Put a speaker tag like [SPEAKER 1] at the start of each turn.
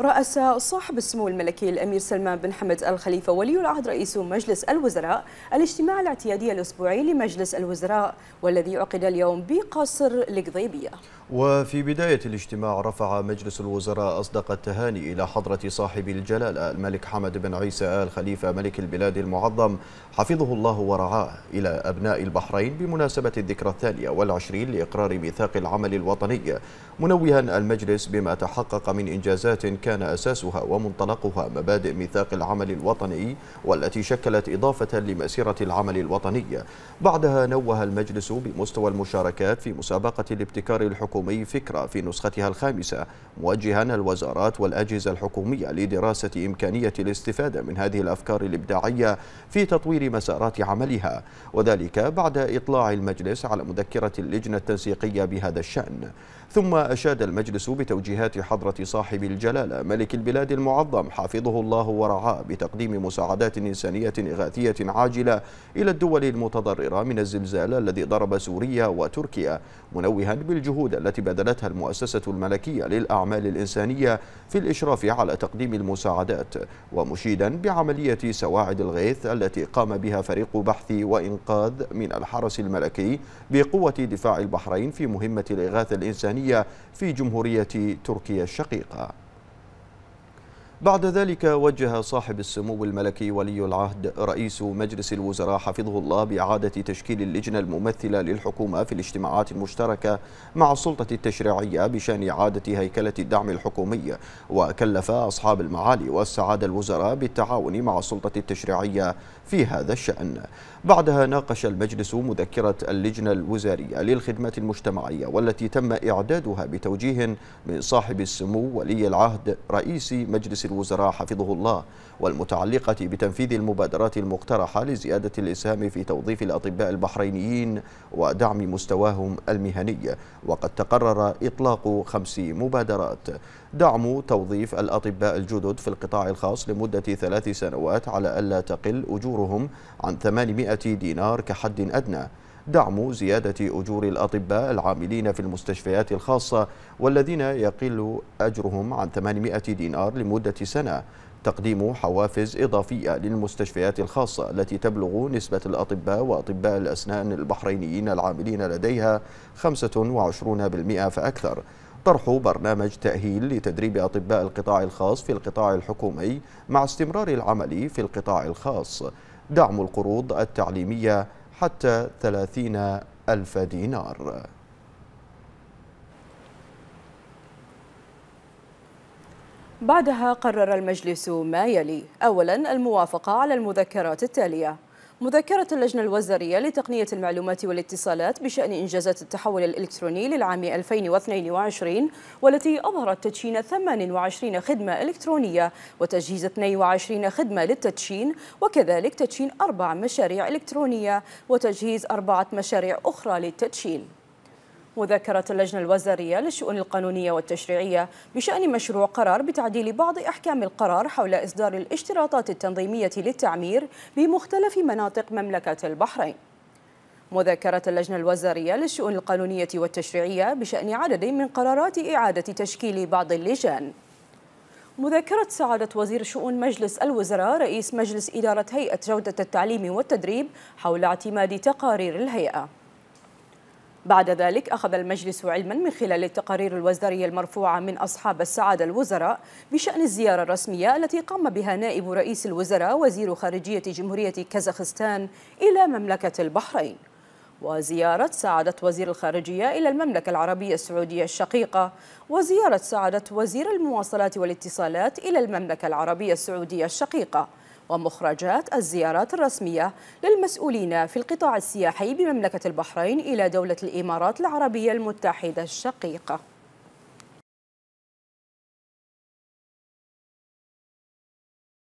[SPEAKER 1] رأس صاحب السمو الملكي الأمير سلمان بن حمد الخليفة ولي العهد رئيس مجلس الوزراء الاجتماع الاعتيادي الأسبوعي لمجلس الوزراء والذي عقد اليوم بقصر القضيبية
[SPEAKER 2] وفي بداية الاجتماع رفع مجلس الوزراء أصدق التهاني إلى حضرة صاحب الجلالة الملك حمد بن عيسى آل خليفة ملك البلاد المعظم حفظه الله ورعاه إلى أبناء البحرين بمناسبة الذكرى الثانية والعشرين لإقرار ميثاق العمل الوطني منوها المجلس بما تحقق من إنجازات كان أساسها ومنطلقها مبادئ ميثاق العمل الوطني والتي شكلت إضافة لمسيرة العمل الوطني بعدها نوه المجلس بمستوى المشاركات في مسابقة الابتكار الحكومي فكرة في نسختها الخامسة موجها الوزارات والأجهزة الحكومية لدراسة إمكانية الاستفادة من هذه الأفكار الإبداعية في تطوير مسارات عملها وذلك بعد إطلاع المجلس على مذكرة اللجنة التنسيقية بهذا الشأن ثم أشاد المجلس بتوجيهات حضرة صاحب الجلالة ملك البلاد المعظم حفظه الله ورعاه بتقديم مساعدات إنسانية إغاثية عاجلة إلى الدول المتضررة من الزلزال الذي ضرب سوريا وتركيا منوها بالجهود التي بذلتها المؤسسة الملكية للأعمال الإنسانية في الإشراف على تقديم المساعدات ومشيدا بعملية سواعد الغيث التي قام بها فريق بحث وإنقاذ من الحرس الملكي بقوة دفاع البحرين في مهمة الإغاثة الإنسانية في جمهورية تركيا الشقيقة بعد ذلك وجه صاحب السمو الملكي ولي العهد رئيس مجلس الوزراء حفظه الله بإعادة تشكيل اللجنة الممثلة للحكومة في الاجتماعات المشتركة مع السلطة التشريعية بشأن إعادة هيكلة الدعم الحكومي وكلف أصحاب المعالي والسعادة الوزراء بالتعاون مع السلطة التشريعية في هذا الشأن بعدها ناقش المجلس مذكرة اللجنة الوزارية للخدمات المجتمعية والتي تم إعدادها بتوجيه من صاحب السمو ولي العهد رئيس مجلس الوزراء الوزراء حفظه الله والمتعلقة بتنفيذ المبادرات المقترحة لزيادة الإسهام في توظيف الأطباء البحرينيين ودعم مستواهم المهني وقد تقرر إطلاق خمس مبادرات دعم توظيف الأطباء الجدد في القطاع الخاص لمدة ثلاث سنوات على ألا تقل أجورهم عن 800 دينار كحد أدنى دعم زيادة أجور الأطباء العاملين في المستشفيات الخاصة والذين يقل أجرهم عن 800 دينار لمدة سنة تقديم حوافز إضافية للمستشفيات الخاصة التي تبلغ نسبة الأطباء وأطباء الأسنان البحرينيين العاملين لديها 25% فأكثر طرح برنامج تأهيل لتدريب أطباء القطاع الخاص في القطاع الحكومي مع استمرار العمل في القطاع الخاص دعم القروض التعليمية حتى 30 ألف دينار
[SPEAKER 1] بعدها قرر المجلس ما يلي أولا الموافقة على المذكرات التالية مذكرة اللجنة الوزارية لتقنية المعلومات والاتصالات بشأن إنجازات التحول الإلكتروني للعام 2022 والتي أظهرت تدشين 28 خدمة إلكترونية وتجهيز 22 خدمة للتدشين وكذلك تدشين أربع مشاريع إلكترونية وتجهيز أربعة مشاريع أخرى للتدشين مذكرة اللجنة الوزارية للشؤون القانونية والتشريعية بشأن مشروع قرار بتعديل بعض أحكام القرار حول إصدار الاشتراطات التنظيمية للتعمير بمختلف مناطق مملكة البحرين مذكرة اللجنة الوزارية للشؤون القانونية والتشريعية بشأن عدد من قرارات إعادة تشكيل بعض اللجان مذكرة سعادة وزير شؤون مجلس الوزراء رئيس مجلس إدارة هيئة جودة التعليم والتدريب حول اعتماد تقارير الهيئة بعد ذلك أخذ المجلس علما من خلال التقارير الوزارية المرفوعة من أصحاب السعادة الوزراء بشأن الزيارة الرسمية التي قام بها نائب رئيس الوزراء وزير خارجية جمهورية كازاخستان إلى مملكة البحرين وزيارة سعادة وزير الخارجية إلى المملكة العربية السعودية الشقيقة وزيارة سعادة وزير المواصلات والاتصالات إلى المملكة العربية السعودية الشقيقة ومخرجات الزيارات الرسمية للمسؤولين في القطاع السياحي بمملكة البحرين إلى دولة الإمارات العربية المتحدة الشقيقة